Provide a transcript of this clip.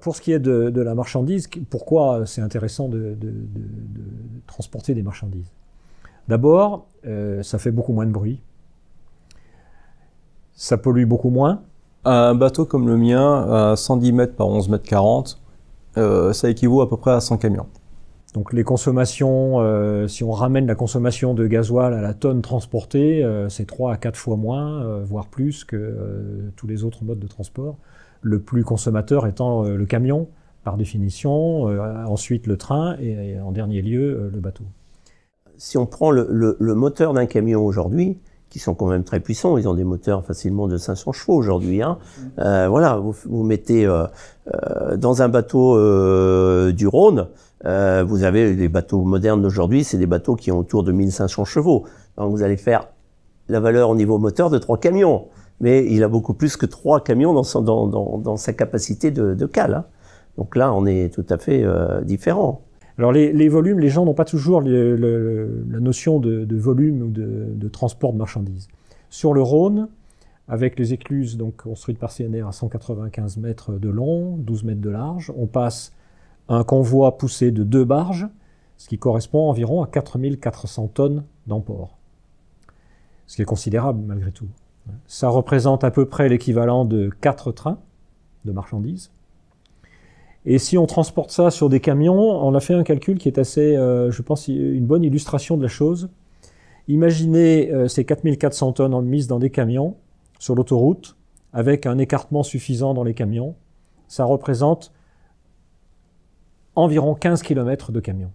pour, ce qui est de, la marchandise, pourquoi euh, c'est intéressant de, transporter des marchandises D'abord, euh, ça fait beaucoup moins de bruit. Ça pollue beaucoup moins. Un bateau comme le mien, à 110 mètres par 11 mètres 40, euh, ça équivaut à peu près à 100 camions. Donc les consommations, si on ramène la consommation de gasoil à la tonne transportée, c'est 3 à 4 fois moins, voire plus que tous les autres modes de transport le plus consommateur étant euh, le camion, par définition, euh, ensuite le train et, en dernier lieu euh, le bateau. Si on prend le, moteur d'un camion aujourd'hui, qui sont quand même très puissants. Ils ont des moteurs facilement de 500 chevaux aujourd'hui. Hein. Mm. voilà, vous, mettez dans un bateau du Rhône, vous avez des bateaux modernes d'aujourd'hui, c'est des bateaux qui ont autour de 1500 chevaux. Donc vous allez faire la valeur au niveau moteur de trois camions mais il a beaucoup plus que trois camions dans, dans, sa capacité de, de cale. Hein. Donc là, on est tout à fait euh, différent. Alors les, volumes, les gens n'ont pas toujours la notion de, volume ou de, transport de marchandises. Sur le Rhône, avec les écluses donc construites par CNR à 195 mètres de long, 12 mètres de large, on passe un convoi poussé de deux barges, ce qui correspond environ à 4400 tonnes d'emport. Ce qui est considérable malgré tout. Ça représente à peu près l'équivalent de 4 trains de marchandises. Et si on transporte ça sur des camions, on a fait un calcul qui est assez, euh, je pense, une bonne illustration de la chose. Imaginez euh, ces 4400 tonnes mises dans des camions sur l'autoroute, avec un écartement suffisant dans les camions. Ça représente environ 15 km de camions.